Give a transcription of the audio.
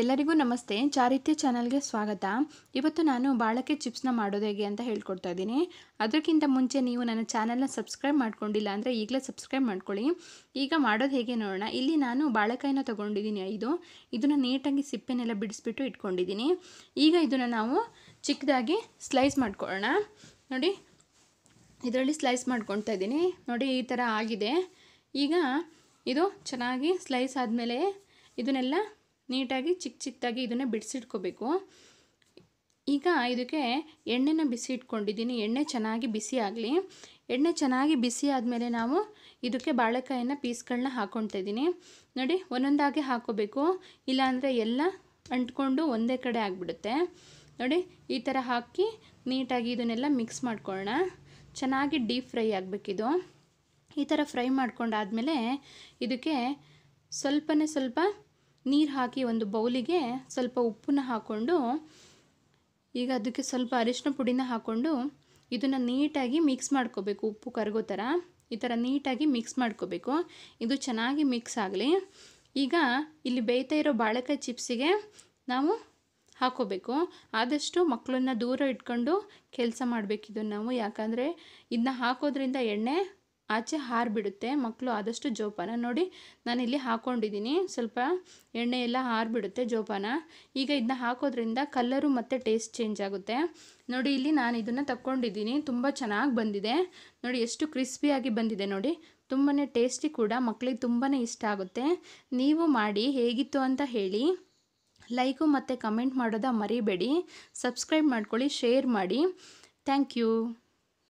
ಎಲ್ಲರಿಗೂ ನಮಸ್ತೆ ಚಾರಿತ್ಯ ಚಾನಲ್ಗೆ ಸ್ವಾಗತ ಇವತ್ತು ನಾನು ಬಾಳಕ್ಕೆ ಚಿಪ್ಸ್ನ ಮಾಡೋದು ಹೇಗೆ ಅಂತ ಹೇಳ್ಕೊಡ್ತಾ ಇದ್ದೀನಿ ಅದಕ್ಕಿಂತ ಮುಂಚೆ ನೀವು ನನ್ನ ಚಾನಲ್ನ ಸಬ್ಸ್ಕ್ರೈಬ್ ಮಾಡ್ಕೊಂಡಿಲ್ಲ ಅಂದರೆ ಈಗಲೇ ಸಬ್ಸ್ಕ್ರೈಬ್ ಮಾಡ್ಕೊಳ್ಳಿ ಈಗ ಮಾಡೋದು ಹೇಗೆ ನೋಡೋಣ ಇಲ್ಲಿ ನಾನು ಬಾಳೆಕಾಯಿನ ತೊಗೊಂಡಿದ್ದೀನಿ ಐದು ಇದನ್ನು ನೀಟಾಗಿ ಸಿಪ್ಪೆನೆಲ್ಲ ಬಿಡಿಸ್ಬಿಟ್ಟು ಇಟ್ಕೊಂಡಿದ್ದೀನಿ ಈಗ ಇದನ್ನು ನಾವು ಚಿಕ್ಕದಾಗಿ ಸ್ಲೈಸ್ ಮಾಡ್ಕೊಳ್ಳೋಣ ನೋಡಿ ಇದರಲ್ಲಿ ಸ್ಲೈಸ್ ಮಾಡ್ಕೊಳ್ತಾ ಇದ್ದೀನಿ ನೋಡಿ ಈ ಥರ ಆಗಿದೆ ಈಗ ಇದು ಚೆನ್ನಾಗಿ ಸ್ಲೈಸ್ ಆದಮೇಲೆ ಇದನ್ನೆಲ್ಲ ನೀಟಾಗಿ ಚಿಕ್ಕ ಚಿಕ್ಕದಾಗಿ ಇದನ್ನು ಬಿಡಿಸಿಟ್ಕೋಬೇಕು ಈಗ ಇದಕ್ಕೆ ಎಣ್ಣೆನ ಬಿಸಿ ಇಟ್ಕೊಂಡಿದ್ದೀನಿ ಎಣ್ಣೆ ಚೆನ್ನಾಗಿ ಬಿಸಿ ಆಗಲಿ ಎಣ್ಣೆ ಚೆನ್ನಾಗಿ ಬಿಸಿ ಆದಮೇಲೆ ನಾವು ಇದಕ್ಕೆ ಬಾಳೆಕಾಯಿನ ಪೀಸ್ಗಳನ್ನ ಹಾಕ್ಕೊಳ್ತಾ ನೋಡಿ ಒಂದೊಂದಾಗಿ ಹಾಕೋಬೇಕು ಇಲ್ಲಾಂದರೆ ಎಲ್ಲ ಅಂಟ್ಕೊಂಡು ಒಂದೇ ಕಡೆ ಆಗಿಬಿಡುತ್ತೆ ನೋಡಿ ಈ ಥರ ಹಾಕಿ ನೀಟಾಗಿ ಇದನ್ನೆಲ್ಲ ಮಿಕ್ಸ್ ಮಾಡ್ಕೊಳ್ಳೋಣ ಚೆನ್ನಾಗಿ ಡೀಪ್ ಫ್ರೈ ಆಗಬೇಕಿದು ಈ ಥರ ಫ್ರೈ ಮಾಡ್ಕೊಂಡಾದಮೇಲೆ ಇದಕ್ಕೆ ಸ್ವಲ್ಪನೇ ಸ್ವಲ್ಪ ನೀರು ಹಾಕಿ ಒಂದು ಬೌಲಿಗೆ ಸ್ವಲ್ಪ ಉಪ್ಪನ್ನ ಹಾಕ್ಕೊಂಡು ಈಗ ಅದಕ್ಕೆ ಸ್ವಲ್ಪ ಅರಿಶಿನ ಪುಡಿನ ಹಾಕ್ಕೊಂಡು ಇದನ್ನು ನೀಟಾಗಿ ಮಿಕ್ಸ್ ಮಾಡ್ಕೋಬೇಕು ಉಪ್ಪು ಕರಗೋ ಥರ ಈ ಥರ ನೀಟಾಗಿ ಮಿಕ್ಸ್ ಮಾಡ್ಕೋಬೇಕು ಇದು ಚೆನ್ನಾಗಿ ಮಿಕ್ಸ್ ಆಗಲಿ ಈಗ ಇಲ್ಲಿ ಬೇಯ್ತಾ ಇರೋ ಬಾಳೆಕಾಯಿ ಚಿಪ್ಸಿಗೆ ನಾವು ಹಾಕೋಬೇಕು ಆದಷ್ಟು ಮಕ್ಕಳನ್ನ ದೂರ ಇಟ್ಕೊಂಡು ಕೆಲಸ ಮಾಡಬೇಕಿದ್ದು ನಾವು ಯಾಕಂದರೆ ಇದನ್ನ ಹಾಕೋದ್ರಿಂದ ಎಣ್ಣೆ ಆಚೆ ಹಾರಿಬಿಡುತ್ತೆ ಮಕ್ಕಳು ಆದಷ್ಟು ಜೋಪಾನ ನೋಡಿ ನಾನಿಲ್ಲಿ ಹಾಕ್ಕೊಂಡಿದ್ದೀನಿ ಸ್ವಲ್ಪ ಎಣ್ಣೆ ಎಲ್ಲ ಹಾರಿಬಿಡುತ್ತೆ ಜೋಪಾನ ಈಗ ಇದನ್ನ ಹಾಕೋದ್ರಿಂದ ಕಲ್ಲರು ಮತ್ತು ಟೇಸ್ಟ್ ಚೇಂಜ್ ಆಗುತ್ತೆ ನೋಡಿ ಇಲ್ಲಿ ನಾನು ಇದನ್ನು ತಕ್ಕೊಂಡಿದ್ದೀನಿ ತುಂಬ ಚೆನ್ನಾಗಿ ಬಂದಿದೆ ನೋಡಿ ಎಷ್ಟು ಕ್ರಿಸ್ಪಿಯಾಗಿ ಬಂದಿದೆ ನೋಡಿ ತುಂಬಾ ಟೇಸ್ಟಿ ಕೂಡ ಮಕ್ಕಳಿಗೆ ತುಂಬಾ ಇಷ್ಟ ಆಗುತ್ತೆ ನೀವು ಮಾಡಿ ಹೇಗಿತ್ತು ಅಂತ ಹೇಳಿ ಲೈಕು ಮತ್ತು ಕಮೆಂಟ್ ಮಾಡೋದ ಮರಿಬೇಡಿ ಸಬ್ಸ್ಕ್ರೈಬ್ ಮಾಡ್ಕೊಳ್ಳಿ ಶೇರ್ ಮಾಡಿ ಥ್ಯಾಂಕ್ ಯು